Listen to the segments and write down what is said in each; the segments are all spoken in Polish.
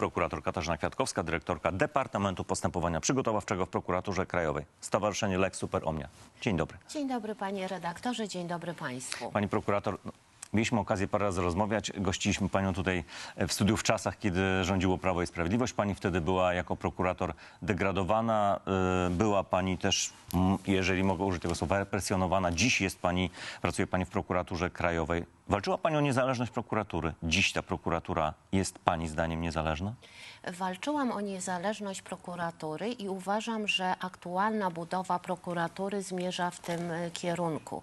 Prokurator Katarzyna Kwiatkowska, dyrektorka Departamentu Postępowania Przygotowawczego w Prokuraturze Krajowej. Stowarzyszenie Lex Super Omnia. Dzień dobry. Dzień dobry panie redaktorze, dzień dobry państwu. Pani prokurator, no, Mieliśmy okazję parę razy rozmawiać. Gościliśmy panią tutaj e, w studiu w czasach, kiedy rządziło Prawo i Sprawiedliwość. Pani wtedy była jako prokurator degradowana. E, była pani też, jeżeli mogę użyć tego słowa, represjonowana. Dziś jest pani, pracuje pani w prokuraturze krajowej. Walczyła Pani o niezależność prokuratury. Dziś ta prokuratura jest Pani zdaniem niezależna? Walczyłam o niezależność prokuratury i uważam, że aktualna budowa prokuratury zmierza w tym e, kierunku.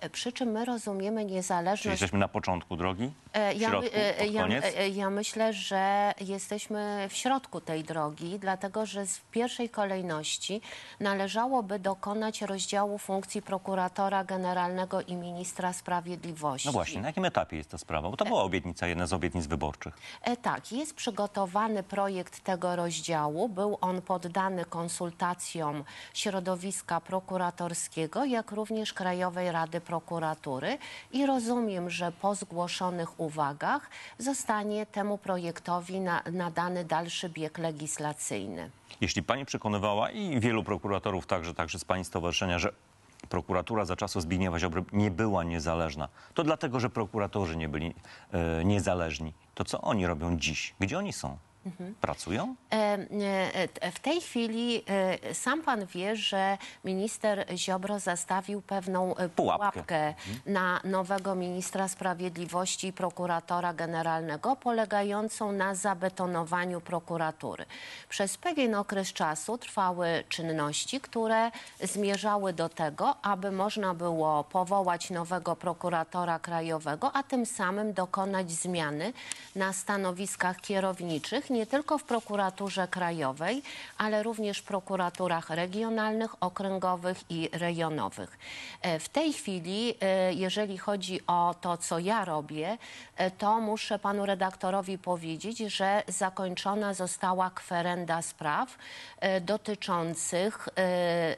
E, przy czym my rozumiemy niezależność... Czy jesteśmy na początku drogi? E, w ja, środku, ja, ja myślę, że jesteśmy w środku tej drogi, dlatego że w pierwszej kolejności należałoby dokonać rozdziału funkcji prokuratora generalnego i ministra sprawiedliwości. No właśnie, jakim etapie jest ta sprawa? Bo to była obietnica, jedna z obietnic wyborczych. E, tak, jest przygotowany projekt tego rozdziału. Był on poddany konsultacjom środowiska prokuratorskiego, jak również Krajowej Rady Prokuratury i rozumiem, że po zgłoszonych uwagach zostanie temu projektowi na, nadany dalszy bieg legislacyjny. Jeśli pani przekonywała i wielu prokuratorów także, także z pani stowarzyszenia, że prokuratura za czasów Zbigniewa Ziobry nie była niezależna. To dlatego, że prokuratorzy nie byli e, niezależni. To co oni robią dziś? Gdzie oni są? Mhm. pracują? E, e, e, w tej chwili sam pan wie, że minister Ziobro zastawił pewną pułapkę, pułapkę mhm. na nowego ministra sprawiedliwości i prokuratora generalnego, polegającą na zabetonowaniu prokuratury. Przez pewien okres czasu trwały czynności, które zmierzały do tego, aby można było powołać nowego prokuratora krajowego, a tym samym dokonać zmiany na stanowiskach kierowniczych nie tylko w prokuraturze krajowej, ale również w prokuraturach regionalnych, okręgowych i rejonowych. E, w tej chwili, e, jeżeli chodzi o to, co ja robię, e, to muszę panu redaktorowi powiedzieć, że zakończona została kwerenda spraw dotyczących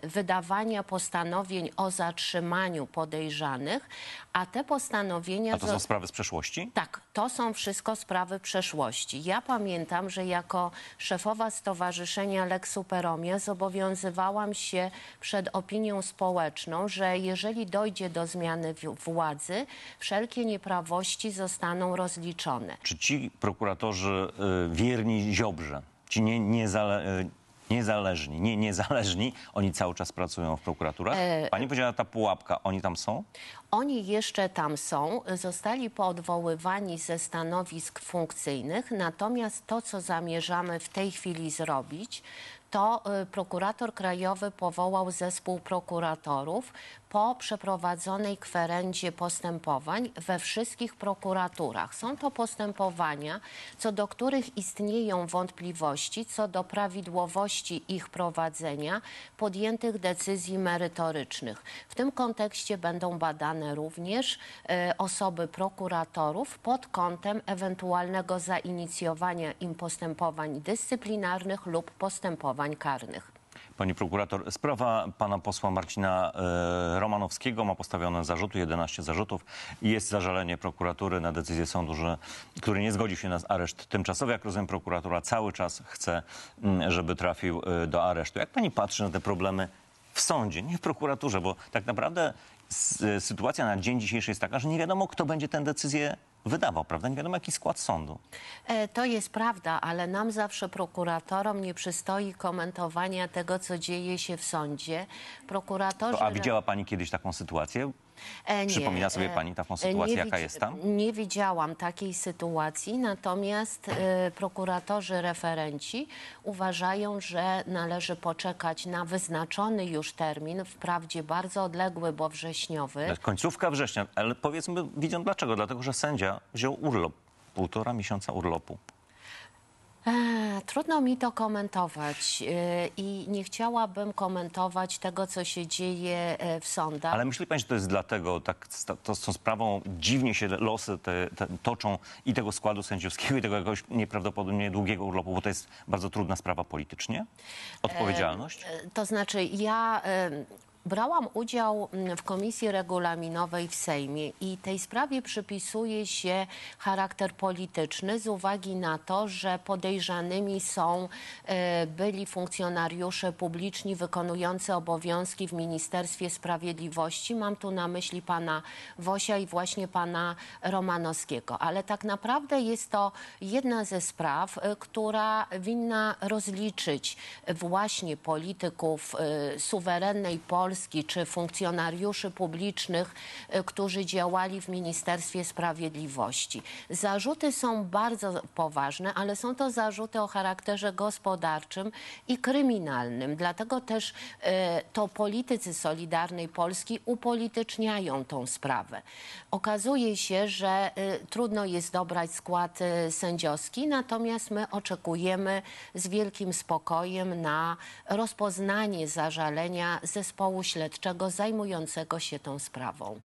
wydawania postanowień o zatrzymaniu podejrzanych, a te postanowienia... A to są sprawy z przeszłości? Tak, to są wszystko sprawy przeszłości. Ja pamiętam, pamiętam, że jako szefowa Stowarzyszenia Lex Superomia zobowiązywałam się przed opinią społeczną, że jeżeli dojdzie do zmiany władzy, wszelkie nieprawości zostaną rozliczone. Czy ci prokuratorzy y, wierni Ziobrze, ci nie, Niezależni, nie niezależni, oni cały czas pracują w prokuraturach. E, Pani powiedziała, ta pułapka, oni tam są? Oni jeszcze tam są, zostali poodwoływani ze stanowisk funkcyjnych, natomiast to, co zamierzamy w tej chwili zrobić, to y, prokurator krajowy powołał zespół prokuratorów po przeprowadzonej kwerendzie postępowań we wszystkich prokuraturach. Są to postępowania, co do których istnieją wątpliwości co do prawidłowości ich prowadzenia, podjętych decyzji merytorycznych. W tym kontekście będą badane również y, osoby prokuratorów pod kątem ewentualnego zainicjowania im postępowań dyscyplinarnych lub postępowań postępowań karnych. Pani prokurator, sprawa pana posła Marcina e, Romanowskiego ma postawione zarzuty, 11 zarzutów. Jest zażalenie prokuratury na decyzję sądu, że, który nie zgodził się na areszt tymczasowy. Jak rozumiem, prokuratura cały czas chce, mm, żeby trafił e, do aresztu. Jak pani patrzy na te problemy w sądzie, nie w prokuraturze, bo tak naprawdę E, sytuacja na dzień dzisiejszy jest taka, że nie wiadomo, kto będzie tę decyzję wydawał, prawda? Nie wiadomo, jaki skład sądu. E, to jest prawda, ale nam zawsze prokuratorom nie przystoi komentowania tego, co dzieje się w sądzie. Prokuratorzy. To, a widziała pani kiedyś taką sytuację? E, nie, Przypomina sobie e, pani taką e, sytuację, nie jaka jest tam? Nie widziałam takiej sytuacji, natomiast e, prokuratorzy referenci uważają, że należy poczekać na wyznaczony już termin, wprawdzie bardzo odległy, bo wrześniowy. Końcówka września, ale powiedzmy, widzą dlaczego? Dlatego, że sędzia wziął urlop, półtora miesiąca urlopu. E, trudno mi to komentować e, i nie chciałabym komentować tego, co się dzieje e, w sądach. Ale myśli pani, że to jest dlatego, tak, to z tą sprawą dziwnie się losy te, te, toczą i tego składu sędziowskiego, i tego jakiegoś nieprawdopodobnie długiego urlopu, bo to jest bardzo trudna sprawa politycznie? Odpowiedzialność? E, To znaczy, ja Brałam udział mm, w komisji regulaminowej w Sejmie i tej sprawie przypisuje się charakter polityczny z uwagi na to, że podejrzanymi są e, byli funkcjonariusze publiczni wykonujący obowiązki w Ministerstwie Sprawiedliwości. Mam tu na myśli pana Wosia i właśnie pana Romanowskiego. Ale tak naprawdę jest to jedna ze spraw, e, która winna rozliczyć właśnie polityków e, suwerennej Polski, Polski czy funkcjonariuszy publicznych, e, którzy działali w Ministerstwie Sprawiedliwości. Zarzuty są bardzo poważne, ale są to zarzuty o charakterze gospodarczym i kryminalnym. Dlatego też e, to politycy Solidarnej Polski upolityczniają tą sprawę. Okazuje się, że e, trudno jest dobrać skład sędziowski, natomiast my oczekujemy z wielkim spokojem na rozpoznanie zażalenia zespołu śledczego zajmującego się tą sprawą.